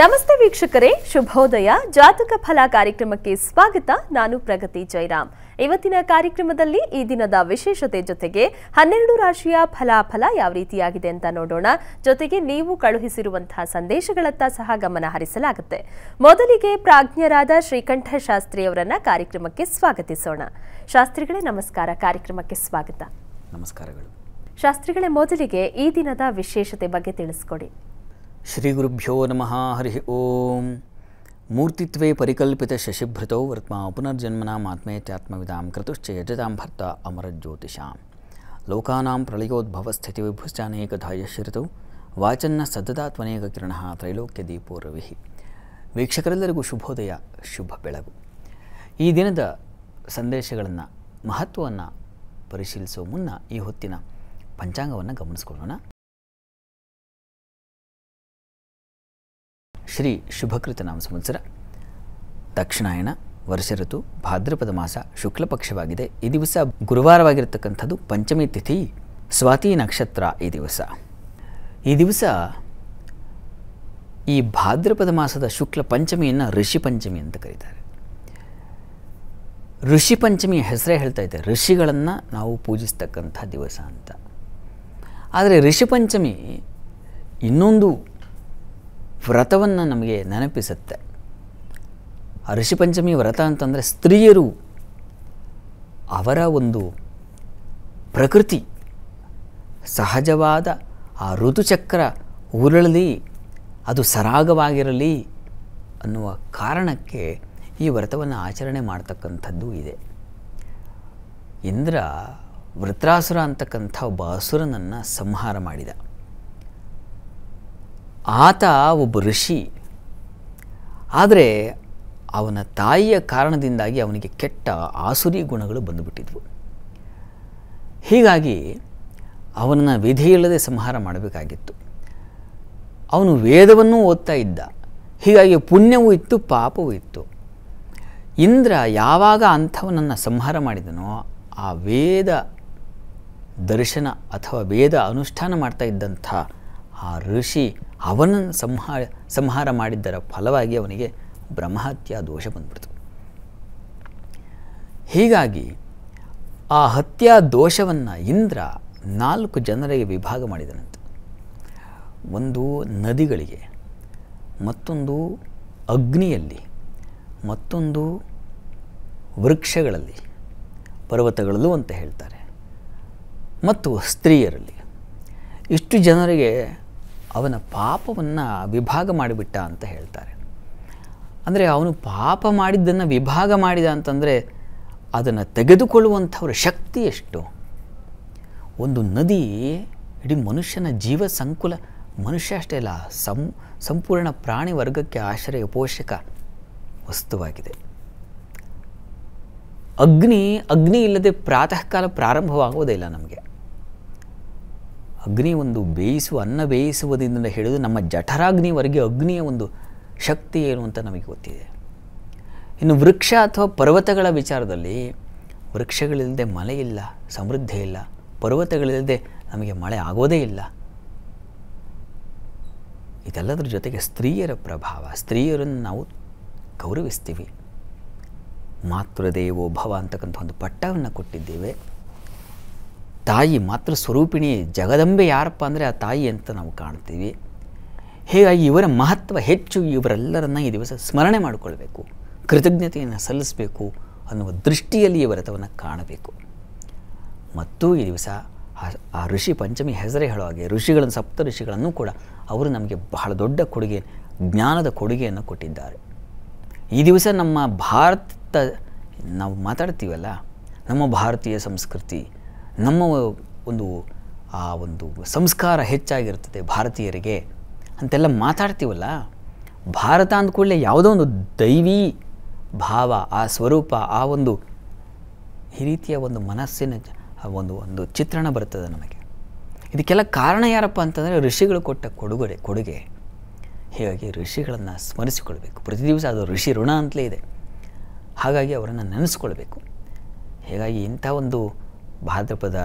ನಮಸ್ತೆ ವೀಕ್ಷಕರೇ ಶುಭೋದಯ ಜಾತಕ ಫಲ ಕಾರ್ಯಕ್ರಮಕ್ಕೆ ಸ್ವಾಗತ ನಾನು ಪ್ರಗತಿ ಜೈರಾಮ್ ಇವತ್ತಿನ ಕಾರ್ಯಕ್ರಮದಲ್ಲಿ ಈ ದಿನದ ವಿಶೇಷತೆ ಜೊತೆಗೆ ಹನ್ನೆರಡು ರಾಶಿಯ ಫಲಾಫಲ ಯಾವ ರೀತಿಯಾಗಿದೆ ಅಂತ ನೋಡೋಣ ಜೊತೆಗೆ ನೀವು ಕಳುಹಿಸಿರುವಂತಹ ಸಂದೇಶಗಳತ್ತ ಸಹ ಗಮನ ಹರಿಸಲಾಗುತ್ತೆ ಮೊದಲಿಗೆ ಪ್ರಾಜ್ಞರಾದ ಶ್ರೀಕಂಠ ಶಾಸ್ತ್ರಿಯವರನ್ನ ಕಾರ್ಯಕ್ರಮಕ್ಕೆ ಸ್ವಾಗತಿಸೋಣ ಶಾಸ್ತ್ರಿಗಳೇ ನಮಸ್ಕಾರ ಕಾರ್ಯಕ್ರಮಕ್ಕೆ ಸ್ವಾಗತ ನಮಸ್ಕಾರಗಳು ಶಾಸ್ತ್ರಿಗಳೇ ಮೊದಲಿಗೆ ಈ ದಿನದ ವಿಶೇಷತೆ ಬಗ್ಗೆ ತಿಳಿಸ್ಕೊಡಿ ಶ್ರೀಗುರುಭ್ಯೋ ನಮಃ ಹರಿ ಓಂ ಮೂರ್ತಿತ್ವೇ ಪರಿಕಲ್ಪಿತ ಶಶಿಭೃತೌ ಪುನರ್ಜನ್ಮನಾ ಪುನರ್ಜನ್ಮನಾಂ ಆತ್ಮೇತ್ಯಾತ್ಮವಿದಾಂ ಯಜತಾಂ ಭರ್ತ ಅಮರಜ್ಯೋತಿಷಾಂ ಲೋಕಾನಾಂ ಪ್ರಳಯೋದ್ಭವಸ್ಥಿತಿವಿಭುಶ್ಚಾನೇಕಧಾಯಶ್ರಿತೌ ವಾಚನ್ನ ಸತತಾತ್ಮನೇಕ ಕಿರಣ ತ್ರೈಲೋಕ್ಯ ರವಿ ವೀಕ್ಷಕರೆಲ್ಲರಿಗೂ ಶುಭೋದಯ ಶುಭ ಬೆಳಗು ಈ ದಿನದ ಸಂದೇಶಗಳನ್ನು ಮಹತ್ವವನ್ನು ಪರಿಶೀಲಿಸುವ ಮುನ್ನ ಈ ಹೊತ್ತಿನ ಪಂಚಾಂಗವನ್ನು ಗಮನಿಸ್ಕೊಳ್ಳೋಣ ಶ್ರೀ ಶುಭಕೃತ ನಾಮ ಸಂವತ್ಸರ ದಕ್ಷಿಣಾಯಣ ವರ್ಷ ಋತು ಭಾದ್ರಪದ ಮಾಸ ಶುಕ್ಲ ಪಕ್ಷವಾಗಿದೆ ಈ ದಿವಸ ಗುರುವಾರವಾಗಿರತಕ್ಕಂಥದ್ದು ಪಂಚಮಿ ತಿಥಿ ಸ್ವಾತಿ ನಕ್ಷತ್ರ ಈ ದಿವಸ ಈ ದಿವಸ ಈ ಭಾದ್ರಪದ ಮಾಸದ ಶುಕ್ಲ ಪಂಚಮಿಯನ್ನು ಋಷಿ ಪಂಚಮಿ ಅಂತ ಕರೀತಾರೆ ಋಷಿ ಪಂಚಮಿಯ ಹೆಸರೇ ಹೇಳ್ತಾ ಇದೆ ಋಷಿಗಳನ್ನು ನಾವು ಪೂಜಿಸ್ತಕ್ಕಂಥ ದಿವಸ ಅಂತ ಆದರೆ ಋಷಿ ಪಂಚಮಿ ಇನ್ನೊಂದು ವ್ರತವನ್ನು ನಮಗೆ ನೆನಪಿಸುತ್ತೆ ಋಷಿಪಂಚಮಿ ವ್ರತ ಅಂತಂದರೆ ಸ್ತ್ರೀಯರು ಅವರ ಒಂದು ಪ್ರಕೃತಿ ಸಹಜವಾದ ಆ ಋತುಚಕ್ರ ಉರುಳಲಿ ಅದು ಸರಾಗವಾಗಿರಲಿ ಅನ್ನುವ ಕಾರಣಕ್ಕೆ ಈ ವ್ರತವನ್ನು ಆಚರಣೆ ಮಾಡ್ತಕ್ಕಂಥದ್ದು ಇದೆ ಇಂದ್ರ ವೃತ್ರಾಸುರ ಅಂತಕ್ಕಂಥ ಒಬ್ಬ ಅಸುರನನ್ನು ಸಂಹಾರ ಮಾಡಿದ ಆತ ಒಬ್ಬ ಋಷಿ ಆದರೆ ಅವನ ತಾಯಿಯ ಕಾರಣದಿಂದಾಗಿ ಅವನಿಗೆ ಕೆಟ್ಟ ಆಸುರಿ ಗುಣಗಳು ಬಂದುಬಿಟ್ಟಿದ್ವು ಹೀಗಾಗಿ ಅವನನ್ನು ವಿಧಿಯಿಲ್ಲದೆ ಸಂಹಾರ ಮಾಡಬೇಕಾಗಿತ್ತು ಅವನು ವೇದವನ್ನು ಓದ್ತಾ ಇದ್ದ ಹೀಗಾಗಿ ಪುಣ್ಯವೂ ಇತ್ತು ಪಾಪವೂ ಇತ್ತು ಇಂದ್ರ ಯಾವಾಗ ಅಂಥವನನ್ನು ಸಂಹಾರ ಮಾಡಿದನೋ ಆ ವೇದ ದರ್ಶನ ಅಥವಾ ವೇದ ಅನುಷ್ಠಾನ ಮಾಡ್ತಾ ಇದ್ದಂಥ ಆ ಋಷಿ ಅವನನ್ನು ಸಂಹಾರ ಸಂಹಾರ ಮಾಡಿದ್ದರ ಫಲವಾಗಿ ಅವನಿಗೆ ಬ್ರಹ್ಮಹತ್ಯ ದೋಷ ಬಂದ್ಬಿಡ್ತು ಹೀಗಾಗಿ ಆ ಹತ್ಯಾ ದೋಷವನ್ನು ಇಂದ್ರ ನಾಲ್ಕು ಜನರಿಗೆ ವಿಭಾಗ ಮಾಡಿದನಂತೆ ಒಂದು ನದಿಗಳಿಗೆ ಮತ್ತೊಂದು ಅಗ್ನಿಯಲ್ಲಿ ಮತ್ತೊಂದು ವೃಕ್ಷಗಳಲ್ಲಿ ಪರ್ವತಗಳಲ್ಲೂ ಅಂತ ಹೇಳ್ತಾರೆ ಮತ್ತು ಸ್ತ್ರೀಯರಲ್ಲಿ ಇಷ್ಟು ಜನರಿಗೆ ಅವನ ಪಾಪವನ್ನು ವಿಭಾಗ ಮಾಡಿಬಿಟ್ಟ ಅಂತ ಹೇಳ್ತಾರೆ ಅಂದರೆ ಅವನು ಪಾಪ ಮಾಡಿದ್ದನ್ನು ವಿಭಾಗ ಮಾಡಿದ ಅಂತಂದರೆ ಅದನ್ನು ತೆಗೆದುಕೊಳ್ಳುವಂಥವ್ರ ಶಕ್ತಿ ಎಷ್ಟು ಒಂದು ನದಿ ಇಡೀ ಮನುಷ್ಯನ ಜೀವ ಸಂಕುಲ ಮನುಷ್ಯ ಅಷ್ಟೇ ಅಲ್ಲ ಸಂ ಸಂಪೂರ್ಣ ಪ್ರಾಣಿ ವರ್ಗಕ್ಕೆ ಆಶ್ರಯ ಪೋಷಕ ವಸ್ತುವಾಗಿದೆ ಅಗ್ನಿ ಅಗ್ನಿ ಇಲ್ಲದೆ ಪ್ರಾತಃಕಾಲ ಪ್ರಾರಂಭವಾಗುವುದೇ ಇಲ್ಲ ನಮಗೆ ಅಗ್ನಿ ಒಂದು ಬೇಯಿಸುವ ಅನ್ನ ಬೇಯಿಸುವುದರಿಂದ ಹಿಡಿದು ನಮ್ಮ ಜಠರಾಗ್ನಿವರೆಗೆ ಅಗ್ನಿಯ ಒಂದು ಶಕ್ತಿ ಏನು ಅಂತ ನಮಗೆ ಗೊತ್ತಿದೆ ಇನ್ನು ವೃಕ್ಷ ಅಥವಾ ಪರ್ವತಗಳ ವಿಚಾರದಲ್ಲಿ ವೃಕ್ಷಗಳಿಲ್ಲದೆ ಮಳೆ ಇಲ್ಲ ಸಮೃದ್ಧಿ ಇಲ್ಲ ಪರ್ವತಗಳಿಲ್ಲದೆ ನಮಗೆ ಮಳೆ ಆಗೋದೇ ಇಲ್ಲ ಇದೆಲ್ಲದರ ಜೊತೆಗೆ ಸ್ತ್ರೀಯರ ಪ್ರಭಾವ ಸ್ತ್ರೀಯರನ್ನು ನಾವು ಗೌರವಿಸ್ತೀವಿ ಮಾತೃದೇವೋ ಭವ ಅಂತಕ್ಕಂಥ ಒಂದು ಪಟ್ಟವನ್ನು ಕೊಟ್ಟಿದ್ದೇವೆ ತಾಯಿ ಮಾತ್ರ ಸ್ವರೂಪಿಣಿ ಜಗದಂಬೆ ಯಾರಪ್ಪ ಅಂದರೆ ಆ ತಾಯಿ ಅಂತ ನಾವು ಕಾಣ್ತೀವಿ ಹೀಗಾಗಿ ಇವರ ಮಹತ್ವ ಹೆಚ್ಚು ಇವರೆಲ್ಲರನ್ನ ಈ ದಿವಸ ಸ್ಮರಣೆ ಮಾಡಿಕೊಳ್ಬೇಕು ಕೃತಜ್ಞತೆಯನ್ನು ಸಲ್ಲಿಸಬೇಕು ಅನ್ನುವ ದೃಷ್ಟಿಯಲ್ಲಿ ವ್ರತವನ್ನು ಕಾಣಬೇಕು ಮತ್ತು ಈ ದಿವಸ ಆ ಋಷಿ ಪಂಚಮಿ ಹೆಸರೇ ಹೇಳೋ ಹಾಗೆ ಋಷಿಗಳನ್ನು ಸಪ್ತ ಋಷಿಗಳನ್ನು ಕೂಡ ಅವರು ನಮಗೆ ಬಹಳ ದೊಡ್ಡ ಕೊಡುಗೆ ಜ್ಞಾನದ ಕೊಡುಗೆಯನ್ನು ಕೊಟ್ಟಿದ್ದಾರೆ ಈ ದಿವಸ ನಮ್ಮ ಭಾರತ ನಾವು ಮಾತಾಡ್ತೀವಲ್ಲ ನಮ್ಮ ಭಾರತೀಯ ಸಂಸ್ಕೃತಿ ನಮ್ಮ ಒಂದು ಆ ಒಂದು ಸಂಸ್ಕಾರ ಹೆಚ್ಚಾಗಿರ್ತದೆ ಭಾರತೀಯರಿಗೆ ಅಂತೆಲ್ಲ ಮಾತಾಡ್ತೀವಲ್ಲ ಭಾರತ ಕೂಡಲೇ ಯಾವುದೋ ಒಂದು ದೈವಿ ಭಾವ ಆ ಸ್ವರೂಪ ಆ ಒಂದು ಈ ರೀತಿಯ ಒಂದು ಮನಸ್ಸಿನ ಒಂದು ಒಂದು ಚಿತ್ರಣ ಬರ್ತದೆ ನಮಗೆ ಇದಕ್ಕೆಲ್ಲ ಕಾರಣ ಯಾರಪ್ಪ ಅಂತಂದರೆ ಋಷಿಗಳು ಕೊಟ್ಟ ಕೊಡುಗೊಡೆ ಕೊಡುಗೆ ಹೀಗಾಗಿ ಋಷಿಗಳನ್ನು ಸ್ಮರಿಸಿಕೊಳ್ಬೇಕು ಪ್ರತಿ ದಿವಸ ಅದು ಋಷಿ ಋಣ ಅಂತಲೇ ಇದೆ ಹಾಗಾಗಿ ಅವರನ್ನು ನೆನೆಸ್ಕೊಳ್ಬೇಕು ಹೀಗಾಗಿ ಇಂಥ ಒಂದು ಭಾದ್ರಪದ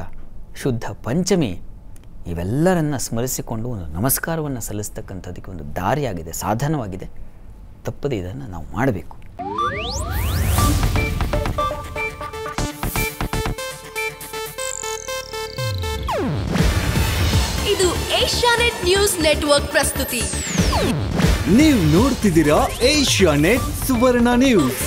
ಶುದ್ಧ ಪಂಚಮಿ ಇವೆಲ್ಲರನ್ನು ಸ್ಮರಿಸಿಕೊಂಡು ಒಂದು ನಮಸ್ಕಾರವನ್ನು ಸಲ್ಲಿಸ್ತಕ್ಕಂಥದಕ್ಕೆ ಒಂದು ದಾರಿಯಾಗಿದೆ ಸಾಧನವಾಗಿದೆ ತಪ್ಪದೆ ಇದನ್ನು ನಾವು ಮಾಡಬೇಕು ಇದು ಏಷ್ಯಾನೆಟ್ ನ್ಯೂಸ್ ನೆಟ್ವರ್ಕ್ ಪ್ರಸ್ತುತಿ ನೀವು ನೋಡ್ತಿದ್ದೀರಾ ಏಷ್ಯಾನೆಟ್ ಸುವರ್ಣ ನ್ಯೂಸ್